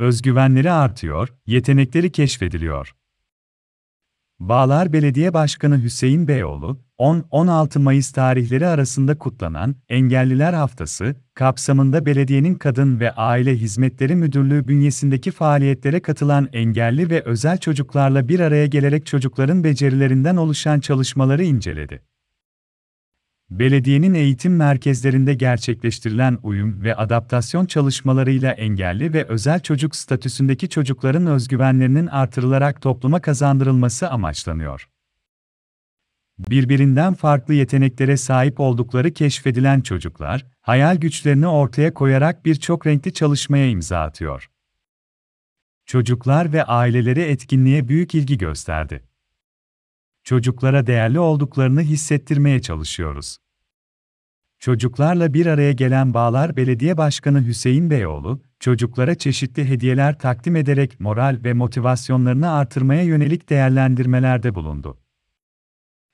özgüvenleri artıyor, yetenekleri keşfediliyor. Bağlar Belediye Başkanı Hüseyin Beyoğlu, 10-16 Mayıs tarihleri arasında kutlanan Engelliler Haftası kapsamında belediyenin Kadın ve Aile Hizmetleri Müdürlüğü bünyesindeki faaliyetlere katılan engelli ve özel çocuklarla bir araya gelerek çocukların becerilerinden oluşan çalışmaları inceledi belediyenin eğitim merkezlerinde gerçekleştirilen uyum ve adaptasyon çalışmalarıyla engelli ve özel çocuk statüsündeki çocukların özgüvenlerinin artırılarak topluma kazandırılması amaçlanıyor. Birbirinden farklı yeteneklere sahip oldukları keşfedilen çocuklar, hayal güçlerini ortaya koyarak birçok renkli çalışmaya imza atıyor. Çocuklar ve aileleri etkinliğe büyük ilgi gösterdi çocuklara değerli olduklarını hissettirmeye çalışıyoruz. Çocuklarla bir araya gelen Bağlar Belediye Başkanı Hüseyin Beyoğlu, çocuklara çeşitli hediyeler takdim ederek moral ve motivasyonlarını artırmaya yönelik değerlendirmelerde bulundu.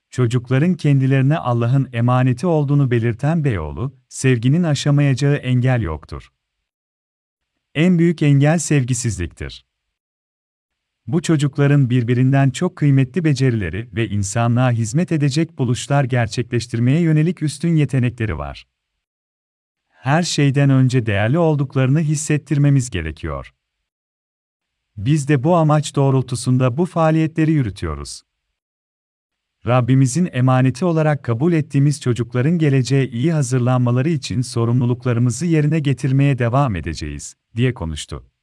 Çocukların kendilerine Allah'ın emaneti olduğunu belirten Beyoğlu, sevginin aşamayacağı engel yoktur. En büyük engel sevgisizliktir. Bu çocukların birbirinden çok kıymetli becerileri ve insanlığa hizmet edecek buluşlar gerçekleştirmeye yönelik üstün yetenekleri var. Her şeyden önce değerli olduklarını hissettirmemiz gerekiyor. Biz de bu amaç doğrultusunda bu faaliyetleri yürütüyoruz. Rabbimizin emaneti olarak kabul ettiğimiz çocukların geleceğe iyi hazırlanmaları için sorumluluklarımızı yerine getirmeye devam edeceğiz, diye konuştu.